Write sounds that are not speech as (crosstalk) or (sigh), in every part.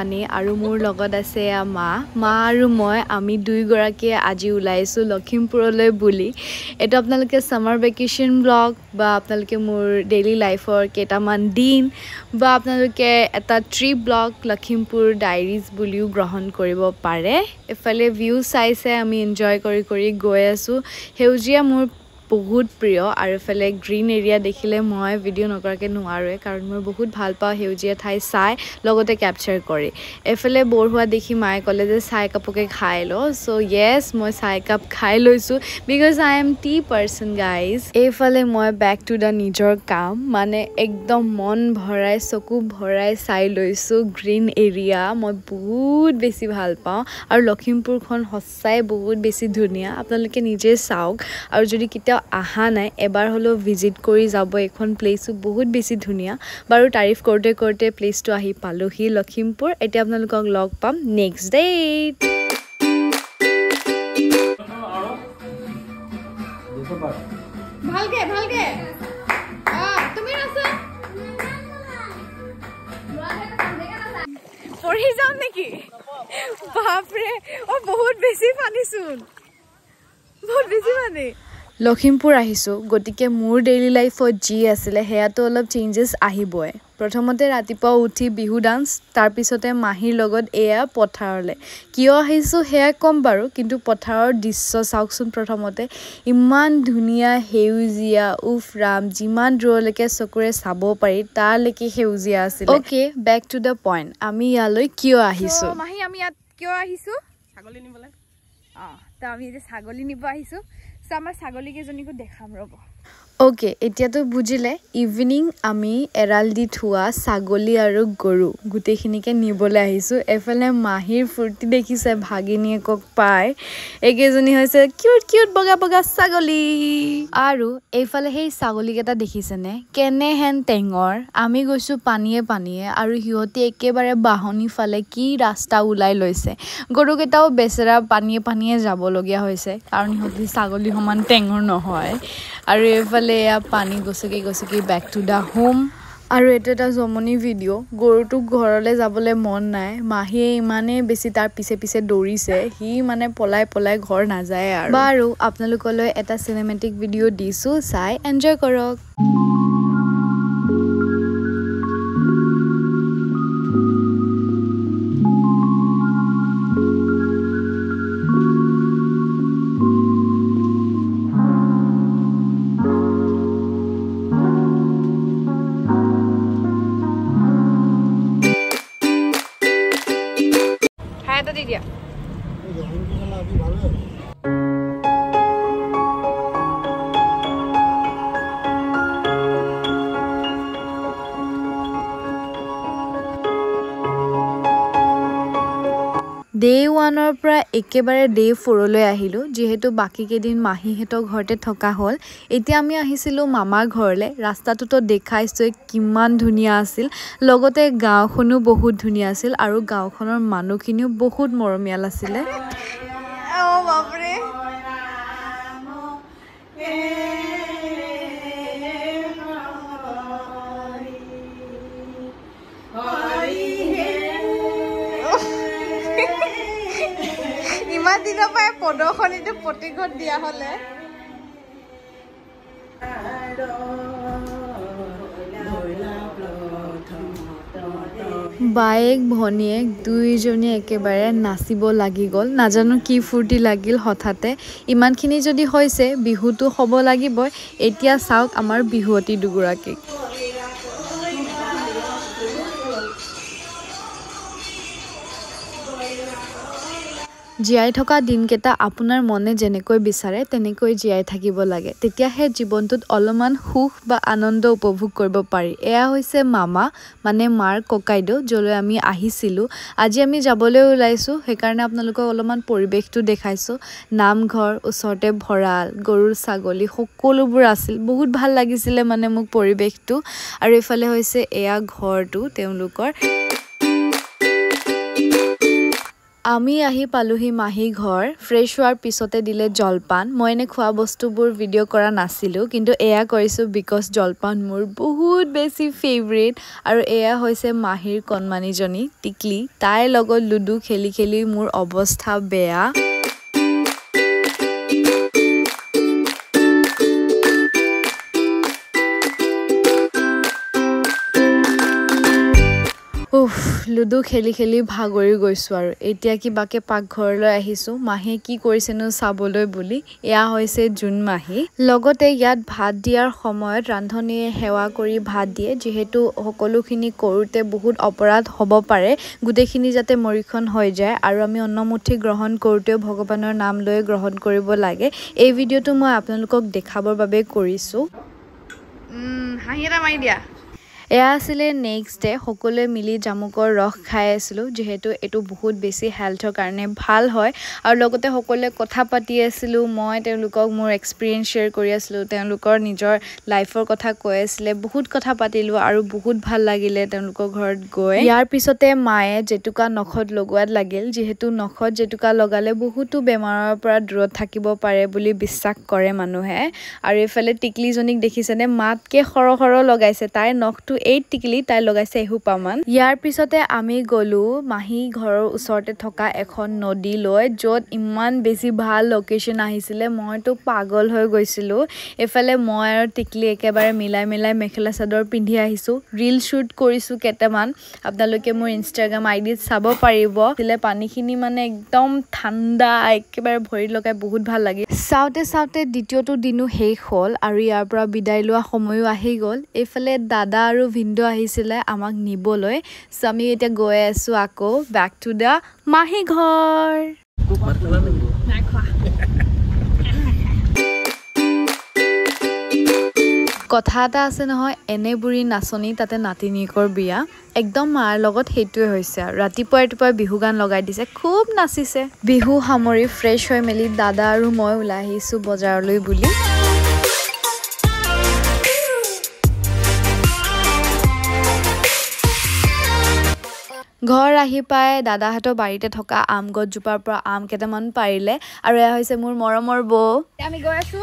মানী আৰু মোৰ লগত আছে মা মা আৰু মই আমি দুয়োগৰাকীয়ে আজি ওলাইছোঁ লখিমপুৰলৈ বুলি এইটো আপোনালোকে ছামাৰ ভেকেশ্যন ব্লগ বা আপোনালোকে মোৰ ডেইলি লাইফৰ কেইটামান দিন বা আপোনালোকে এটা ট্ৰিপ ব্লগ লখিমপুৰ ডায়েৰিজ বুলিও গ্ৰহণ কৰিব পাৰে এফালে ভিউ চাই চাই আমি এনজয় কৰি কৰি গৈ আছোঁ সেউজীয়া মোৰ বহুত প্ৰিয় আৰু এফালে গ্ৰীণ এৰিয়া দেখিলে মই ভিডিঅ' নকৰাকৈ নোৱাৰোৱে কাৰণ মই বহুত ভাল পাওঁ সেউজীয়া ঠাই চাই লগতে কেপচাৰ কৰি এফালে ব'ৰ হোৱা দেখি মায়ে ক'লে যে চাহ একাপকে খাই লওঁ চ' য়েছ মই চাহ একাপ খাই লৈছোঁ because I am tea person guys এইফালে মই বেক টু দ্য নিজৰ কাম মানে একদম মন ভৰাই চকু ভৰাই চাই লৈছোঁ গ্ৰীণ এৰিয়া মই বহুত বেছি ভাল পাওঁ আৰু লখিমপুৰখন সঁচাই বহুত বেছি ধুনীয়া আপোনালোকে নিজে চাওক আৰু যদি কেতিয়াও অহা নাই এবাৰ হ'লেও ভিজিট কৰি যাব এইখন প্লেচো বহুত বেছি ধুনীয়া বাৰু তাৰিফ কৰোঁতে কৰোঁতে প্লেচটো আহি পালোহি লখিমপুৰ এতিয়া আপোনালোকক লগ পাম নেক্সট ডেট পঢ়ি যাম নেকি বাপৰে অ বহুত বেছি পানীচোন বহুত বেছি পানী লখিমপুৰ আহিছোঁ গতিকে মোৰ ডেইলি লাইফত যি আছিলে সেয়াতো অলপ চেঞ্জেছ আহিবই প্ৰথমতে ৰাতিপুৱা উঠি বিহু ডান্স তাৰপিছতে মাহীৰ লগত এয়া পথাৰলৈ কিয় আহিছোঁ সেয়া ক'ম বাৰু কিন্তু পথাৰৰ দৃশ্য চাওকচোন প্ৰথমতে ইমান ধুনীয়া সেউজীয়া উফ ৰাম যিমান দূৰলৈকে চকুৰে চাব পাৰি তালৈকে সেউজীয়া আছিল okay back to the point আমি ইয়ালৈ কিয় আহিছোঁ মাহী আমি ইয়াত কিয় আহিছোঁ ছাগলী নিবলৈ অঁ আমি ছাগলী নিব আহিছোঁ আমাৰ ছাগলীকেইজনীকো দেখাম ৰ'ব অ'কে এতিয়াতো বুজিলে ইভিনিং আমি এৰাল দি থোৱা ছাগলী আৰু গৰু গোটেইখিনিকে নিবলৈ আহিছোঁ এফালে মাহীৰ ফূৰ্তি দেখিছে ভাগিনীয়েকক পায় এইকেইজনী হৈছে কিউট কিউট বগা বগা ছাগলী আৰু এইফালে সেই ছাগলীকেইটা দেখিছেনে কেনেহেন টেঙৰ আমি গৈছোঁ পানীয়ে পানীয়ে আৰু সিহঁতে একেবাৰে বাঁহনীফালে কি ৰাস্তা ওলাই লৈছে গৰুকেইটাও বেচেৰা পানীয়ে পানীয়ে যাবলগীয়া হৈছে কাৰণ সিহঁতি ছাগলী সমান টেঙৰ নহয় আৰু এইফালে খালে এয়া পানী গছকি গছকি বেক টু দ্য হোম আৰু এইটো এটা জমনি ভিডিঅ' গৰুটোক ঘৰলৈ যাবলৈ মন নাই মাহীয়ে ইমানেই বেছি তাৰ পিছে পিছে দৌৰিছে সি মানে পলাই পলাই ঘৰ নাযায় আৰু বাৰু আপোনালোকলৈ এটা চিনেমেটিক ভিডিঅ' দিছোঁ চাই এনজয় কৰক ডে ওৱানৰ পৰা একেবাৰে ডে ফ'ৰলৈ আহিলোঁ যিহেতু বাকীকেইদিন মাহীহঁতৰ ঘৰতে থকা হ'ল এতিয়া আমি আহিছিলোঁ মামাৰ ঘৰলৈ ৰাস্তাটোতো দেখাইছোৱে কিমান ধুনীয়া আছিল লগতে গাঁওখনো বহুত ধুনীয়া আছিল আৰু গাঁওখনৰ মানুহখিনিও বহুত মৰমীয়াল আছিলে প্ৰদৰ্শনীটো প্ৰতিঘত দিয়া হলে বায়েক ভনীয়েক দুইজনী একেবাৰে নাচিব লাগি গ'ল নাজানো কি ফূৰ্তি লাগিল হঠাতে ইমানখিনি যদি হৈছে বিহুটো হ'ব লাগিবই এতিয়া চাওক আমাৰ বিহুৱতী দুগৰাকীক জীয়াই থকা দিনকেইটা আপোনাৰ মনে যেনেকৈ বিচাৰে তেনেকৈ জীয়াই থাকিব লাগে তেতিয়াহে জীৱনটোত অলপমান সুখ বা আনন্দ উপভোগ কৰিব পাৰি এয়া হৈছে মামা মানে মাৰ ককাইদেউ যলৈ আমি আহিছিলোঁ আজি আমি যাবলৈ ওলাইছোঁ সেইকাৰণে আপোনালোকক অলপমান পৰিৱেশটো দেখাইছোঁ নামঘৰ ওচৰতে ভঁৰাল গৰু ছাগলী সকলোবোৰ আছিল বহুত ভাল লাগিছিলে মানে মোক পৰিৱেশটো আৰু এইফালে হৈছে এয়া ঘৰটো তেওঁলোকৰ আমি আহি পালোহি মাহী ঘৰ ফ্ৰেছ হোৱাৰ পিছতে দিলে জলপান মই এনে খোৱা বস্তুবোৰ ভিডিঅ' কৰা নাছিলোঁ কিন্তু এয়া কৰিছোঁ বিকজ জলপান মোৰ বহুত বেছি ফেভৰেট আৰু এয়া হৈছে মাহীৰ কণমানিজনী টিকলি তাইৰ লগত লুডু খেলি খেলি মোৰ অৱস্থা বেয়া লুডু খেলি খেলি ভাগৰি গৈছোঁ আৰু এতিয়া কিবাকে পাকঘৰলৈ আহিছোঁ মাহে কি কৰিছেনো চাবলৈ বুলি এয়া হৈছে জুন মাহী লগতে ইয়াত ভাত দিয়াৰ সময়ত ৰান্ধনীয়ে সেৱা কৰি ভাত দিয়ে যিহেতু সকলোখিনি কৰোঁতে বহুত অপৰাধ হ'ব পাৰে গোটেইখিনি যাতে মৰিখন হৈ যায় আৰু আমি অন্নমুঠি গ্ৰহণ কৰোঁতেও ভগৱানৰ নাম লৈ গ্ৰহণ কৰিব লাগে এই ভিডিঅ'টো মই আপোনালোকক দেখাবৰ বাবে কৰিছোঁ হাঁহি এটা মাৰি দিয়া এয়া আছিলে নেক্সট ডে সকলোৱে মিলি জামুকৰ ৰস খাই আছিলোঁ যিহেতু এইটো বহুত বেছি হেল্থৰ কাৰণে ভাল হয় আৰু লগতে সকলোৱে কথা পাতি আছিলোঁ মই তেওঁলোকক মোৰ এক্সপিৰিয়েঞ্চ শ্বেয়াৰ কৰি আছিলোঁ তেওঁলোকৰ নিজৰ লাইফৰ কথা কৈ আছিলে বহুত কথা পাতিলোঁ আৰু বহুত ভাল লাগিলে তেওঁলোকৰ ঘৰত গৈ ইয়াৰ পিছতে মায়ে জেতুকা নখত লগোৱাত লাগিল যিহেতু নখত জেতুকা লগালে বহুতো বেমাৰৰ পৰা দূৰত থাকিব পাৰে বুলি বিশ্বাস কৰে মানুহে আৰু এইফালে টিকলিজনীক দেখিছেনে মাতকৈ সৰহ সৰহ লগাইছে তাইৰ নখটো এই টিকলি তাই লগাইছে এসোপামান ইয়াৰ পিছতে আমি গলো মাহী ঘৰৰ ওচৰতে থকা এখন নদীলৈ য'ত ইমান বেছি ভাল লোকেশ্যন আহিছিলে মইতো পাগল হৈ গৈছিলোঁ এইফালে মই আৰু টিকলি একেবাৰে মিলাই মিলাই মেখেলা চাদৰ পিন্ধি আহিছোঁ ৰিল শ্বুট কৰিছোঁ কেইটামান আপোনালোকে মোৰ ইনষ্টাগ্ৰাম আইডিত চাব পাৰিব আছিলে পানীখিনি মানে একদম ঠাণ্ডা একেবাৰে ভৰি লগাই বহুত ভাল লাগে চাওঁতে চাওঁতে দ্বিতীয়টো দিনো শেষ হ'ল আৰু ইয়াৰ পৰা বিদায় লোৱা সময়ো আহি গ'ল এইফালে দাদা আৰু ভিনদেউ আহিছিলে আমাক নিবলৈ চ' আমি এতিয়া গৈ আছোঁ আকৌ বেক টু দ্য মাহী ঘৰ কথা এটা আছে নহয় এনে বুঢ়ী নাচনী তাতে নাতিনীয়েকৰ বিয়া একদম মাৰ লগত সেইটোৱে হৈছে আৰু ৰাতিপুৱাই ৰাতিপুৱাই বিহু গান লগাই দিছে খুব নাচিছে বিহু সামৰি ফ্ৰেছ হৈ মেলি দাদা আৰু মই ওলাই আহিছোঁ বজাৰলৈ বুলি ঘৰ আহি পাই দাদাহঁতৰ বাৰীতে থকা আম গছজোপাৰ পৰা আম কেইটামান পাৰিলে আৰু এয়া হৈছে মোৰ মৰমৰ বৌ আমি গৈ আছো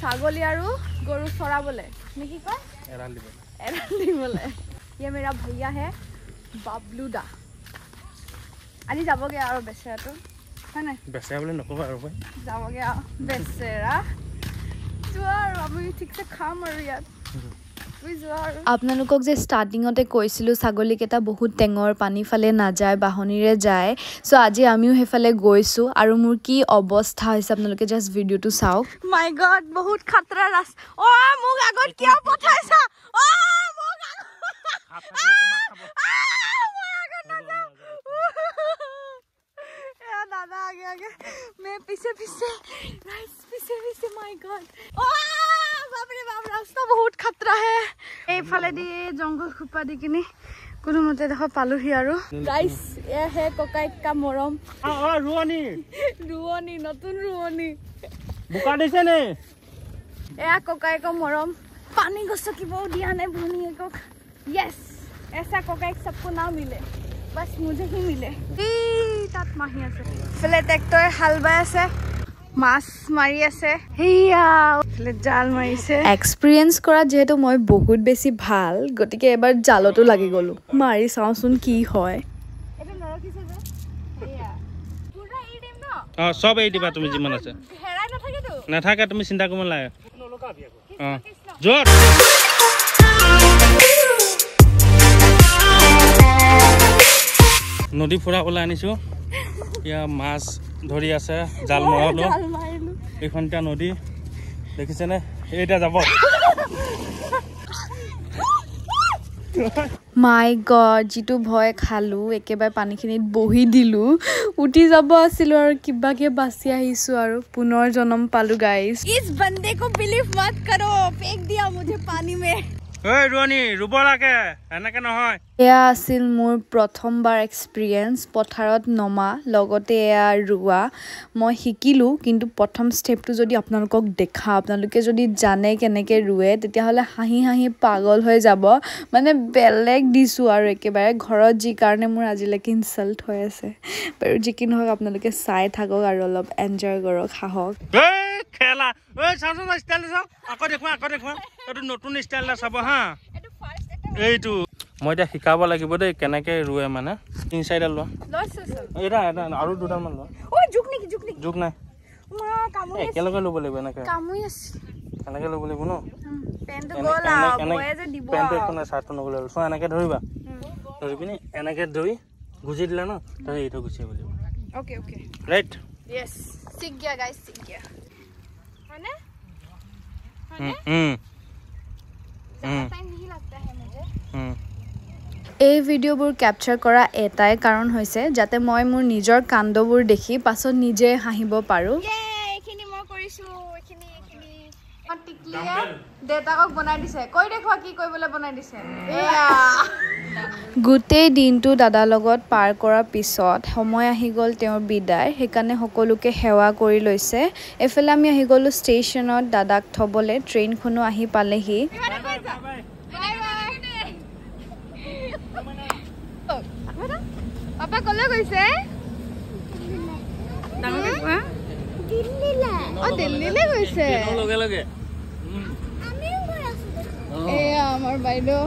ছাগলী আৰু গৰু চৰাবলে নেকি কয় ভৈয়াহে বাবলুদা আজি যাবগে আৰু বেচেৰাটো হয় নাই বেচেৰা বুলি নক'ব আৰু যাবগে আৰু বেচেৰা আমি ঠিকছে খাম আৰু ইয়াত আপোনালোকক যে ষ্টাৰ্টিঙতে কৈছিলোঁ ছাগলীকেইটা বহুত টেঙৰ পানী ফালে নাযায় বাঁহনিৰে যায় চ' আজি আমিও সেইফালে গৈছোঁ আৰু মোৰ কি অৱস্থা হৈছে আপোনালোকে জাষ্ট ভিডিঅ'টো চাওক মাই গড বহুত বহুত খতৰা হে এইফালে দি জংঘল খোপা দি কিনে কোনোমতে দেখ পালোহি আৰু ৰাইচ এহে ককাইকা মৰম ৰোৱনী ৰোৱনী নতুন ৰোৱনী বোকা দিছে নে এয়া ককায়েক মৰম পানী গচকিব দিয়া নাই ভনীয়েকক য়েচ এচা ককায়েক চাপকো নাও মিলে বাছ মোজেহি মিলে তাত মাহী আছে ফেলে ট্ৰেক্টৰে হাল বাই আছে এক্সপিৰিয়েঞ্চ কৰা যিহেতু মই বহুত বেছি ভাল গতিকে এবাৰ জালতো লাগি গলো মাৰি চাওঁচোন কি হয় নাথাকে তুমি চিন্তা কৰিব লাগে নদী ফুৰা ওলাই আনিছো (laughs) ইয়াৰ মাছ ধৰি আছে জাল মাৰিলো এইখন এতিয়া নদী দেখিছেনে এইটা যাব মাই গড যিটো ভয় খালো একেবাৰে পানীখিনিত বহি দিলো উঠি যাব আছিলো আৰু কিবাকে বাচি আহিছো আৰু পুনৰ জনম পালো গাইজ ইছ পানী মে এয়া আছিল মোৰ প্ৰথমবাৰ এক্সপিৰিয়েঞ্চ পথাৰত নমা লগতে এয়া ৰোৱা মই শিকিলোঁ কিন্তু প্ৰথম ষ্টেপটো যদি আপোনালোকক দেখা আপোনালোকে যদি জানে কেনেকৈ ৰুৱে তেতিয়াহ'লে হাঁহি হাঁহি পাগল হৈ যাব মানে বেলেগ দিছোঁ আৰু একেবাৰে ঘৰত যি কাৰণে মোৰ আজিলৈকে ইনচাল্ট হৈ আছে বাৰু যি কি নহওক আপোনালোকে চাই থাকক আৰু অলপ এনজয় কৰক হাঁহক এইটো মই এতিয়া শিকাব লাগিব দেই কেনেকে ৰুৱে মানে ইনচাইডাল লোৱা এটা এটা আৰু দুটামান লোৱা জোক নেকি জোক নেকি জোক নাই একেলগে ল'ব লাগিব এনেকে এনেকে ল'ব লাগিব ন এই ভিডিঅ'বোৰ কেপচাৰ কৰা এটাই কাৰণ হৈছে যাতে মই মোৰ নিজৰ কাণ্ডবোৰ দেখি পাছত নিজে হাঁহিব পাৰোঁ Mm. গোটেই দিনটো দাদাৰ লগত পাৰ কৰাৰ পিছত সময় আহি গ'ল তেওঁৰ বিদায় সেইকাৰণে সকলোকে সেৱা কৰি লৈছে এফালে আমি আহি গ'লো ষ্টেচনত দাদাক থ'বলৈ ট্ৰেইনখনো আহি পালেহি দিল্লীলে অ দিল্লীলে গৈছে লগে লগে আমিও গৈ আছো এ আমাৰ বাইদেউ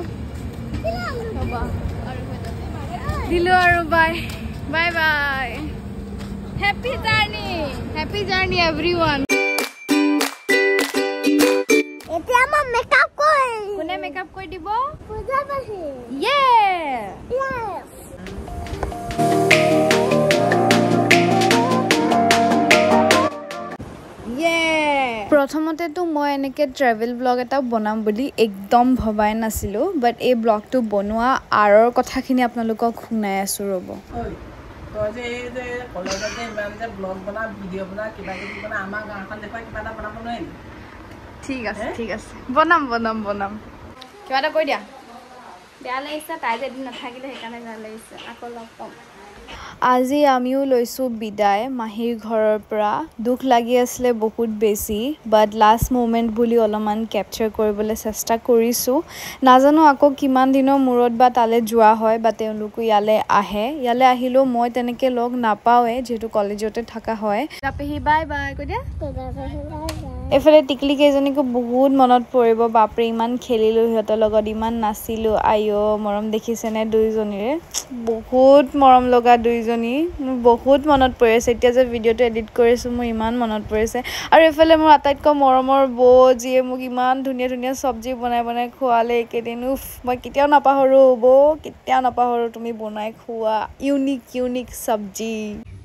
দিলো আৰু bye bye bye happy journey happy journey everyone makeup কৰি দিব পূজা পাহি ইয়ে ইয়ে প্ৰথমতেতো মই এনেকৈ ট্ৰেভেল ব্লগ এটা বনাম বুলি একদম ভবাই নাছিলোঁ বাট এই ব্লগটো বনোৱা আঁৰৰ কথাখিনি আপোনালোকক শুনাই আছোঁ ৰ'ব ঠিক আছে ঠিক আছে বনাম বনাম বনাম কিবা এটা কৈ দিয়া বেয়া লাগিছে তাই যদি নাথাকিলে সেইকাৰণে বেয়া লাগিছে আকৌ লগ পাম আজি আমিও লৈছোঁ বিদায় মাহীৰ ঘৰৰ পৰা দুখ লাগি আছিলে বহুত বেছি বাট লাষ্ট মুমেণ্ট বুলি অলপমান কেপচাৰ কৰিবলৈ চেষ্টা কৰিছোঁ নাজানো আকৌ কিমান দিনৰ মূৰত বা তালৈ যোৱা হয় বা তেওঁলোকো ইয়ালৈ আহে ইয়ালৈ আহিলেও মই তেনেকৈ লগ নাপাওঁৱে যিহেতু কলেজতে থকা হয় বাই বাই কৈ দিয়া এইফালে টিকলী কেইজনীকো বহুত মনত পৰিব বাপৰে ইমান খেলিলোঁ সিহঁতৰ লগত ইমান নাচিলোঁ আইঅ' মৰম দেখিছেনে দুইজনীৰে বহুত মৰম লগা দুইজনী মোৰ বহুত মনত পৰি আছে এতিয়া যে ভিডিঅ'টো এডিট কৰিছোঁ মোৰ ইমান মনত পৰিছে আৰু এইফালে মোৰ আটাইতকৈ মৰমৰ বৌ যিয়ে মোক ইমান ধুনীয়া ধুনীয়া চব্জি বনাই বনাই খোৱালে এইকেইদিন উফ মই কেতিয়াও নাপাহৰোঁ বৌ কেতিয়াও নাপাহৰোঁ তুমি বনাই খোৱা ইউনিক ইউনিক চব্জি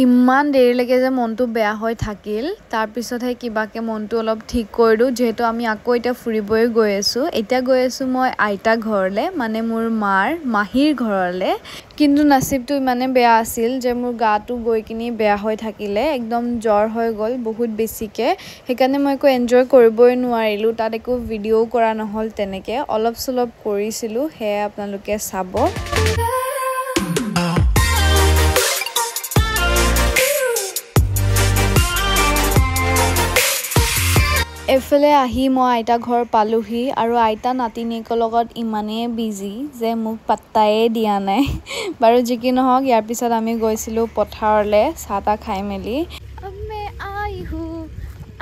ইমান দেৰিলৈকে যে মনটো বেয়া হৈ থাকিল তাৰপিছতহে কিবাকৈ মনটো অলপ ঠিক কৰিলোঁ যিহেতু আমি আকৌ এতিয়া ফুৰিবই গৈ আছোঁ এতিয়া গৈ আছোঁ মই আইতা ঘৰলৈ মানে মোৰ মাৰ মাহীৰ ঘৰলৈ কিন্তু নাচিবটো ইমানে বেয়া আছিল যে মোৰ গাটো গৈ কিনি বেয়া হৈ থাকিলে একদম জ্বৰ হৈ গ'ল বহুত বেছিকৈ সেইকাৰণে মই একো এনজয় কৰিবই নোৱাৰিলোঁ তাত একো ভিডিঅ' কৰা নহ'ল তেনেকৈ অলপ চলপ কৰিছিলোঁ সেয়াই আপোনালোকে চাব এফালে আহি মই আইতা ঘৰ পালোঁহি আৰু আইতা নাতিনীয়েকৰ লগত ইমানেই বিজি যে মোক পাত্তাই দিয়া নাই বাৰু যি কি নহওক ইয়াৰ পিছত আমি গৈছিলোঁ পথাৰলৈ চাহ তাহ খাই মেলি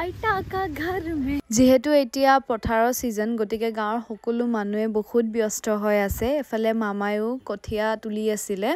যিহেতু এতিয়া পথাৰৰ ছিজন গতিকে গাঁৱৰ সকলো মানুহে বহুত ব্যস্ত হৈ আছে এফালে মামায়েও কঠীয়া তুলি আছিলে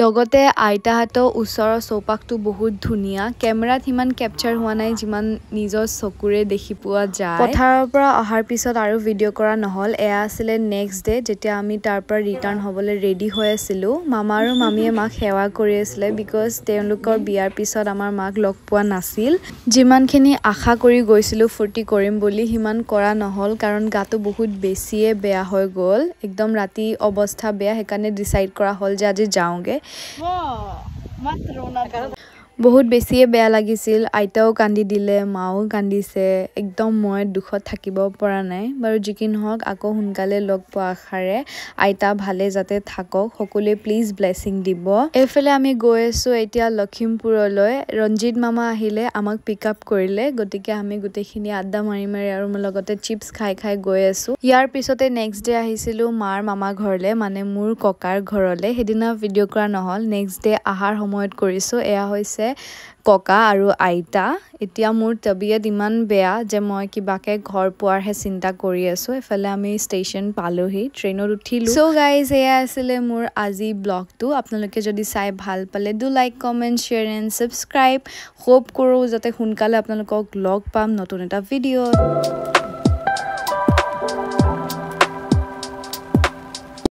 লগতে আইতাহঁতৰ ওচৰৰ চৌপাশটো বহুত ধুনীয়া কেমেৰাত সিমান কেপচাৰ হোৱা নাই যিমান নিজৰ চকুৰে দেখি পোৱা যায় পথাৰৰ পৰা অহাৰ পিছত আৰু ভিডিঅ' কৰা নহ'ল এয়া আছিলে নেক্সট ডে যেতিয়া আমি তাৰ পৰা ৰিটাৰ্ণ হ'বলৈ ৰেডি হৈ আছিলোঁ মামা আৰু মামীয়ে মাক সেৱা কৰি আছিলে বিকজ তেওঁলোকৰ বিয়াৰ পিছত আমাৰ মাক লগ পোৱা নাছিল যিমানখিনি আশা আশা কৰি গৈছিলোঁ ফূৰ্তি কৰিম বুলি সিমান কৰা নহ'ল কাৰণ গাটো বহুত বেছিয়ে বেয়া হৈ গ'ল একদম ৰাতি অৱস্থা বেয়া সেইকাৰণে ডিচাইড কৰা হ'ল যে আজি যাওঁগৈ বহুত বেছিয়ে বেয়া লাগিছিল আইতাও কান্দি দিলে মাও কান্দিছে একদম মই দুখত থাকিব পৰা নাই বাৰু যি কি নহওক আকৌ সোনকালে লগ পোৱা আশাৰে আইতা ভালে যাতে থাকক সকলোৱে প্লিজ ব্লেচিং দিব এইফালে আমি গৈ আছোঁ এতিয়া লখিমপুৰলৈ ৰঞ্জিত মামা আহিলে আমাক পিক আপ কৰিলে গতিকে আমি গোটেইখিনি আড্ডা মাৰি মাৰি আৰু মোৰ লগতে চিপছ খাই খাই গৈ আছোঁ ইয়াৰ পিছতে নেক্সট ডে আহিছিলোঁ মাৰ মামা ঘৰলৈ মানে মোৰ ককাৰ ঘৰলৈ সেইদিনা ভিডিঅ' কৰা নহ'ল নেক্সট ডে অহাৰ সময়ত কৰিছোঁ এয়া হৈছে ককা আৰু আইতা এতিয়া মোৰ তবিয়ত ইমান বেয়া যে মই কিবাকে ঘৰ পোৱাৰহে চিন্তা কৰি আছোঁ এফালে আমি ষ্টেচন পালোহি ট্ৰেইনত উঠিলোঁ চ' গাইজ এয়া আছিলে মোৰ আজি ব্লগটো আপোনালোকে যদি চাই ভাল পালে do like comment share and subscribe hope কৰোঁ যাতে সোনকালে আপোনালোকক লগ পাম নতুন এটা ভিডিঅ'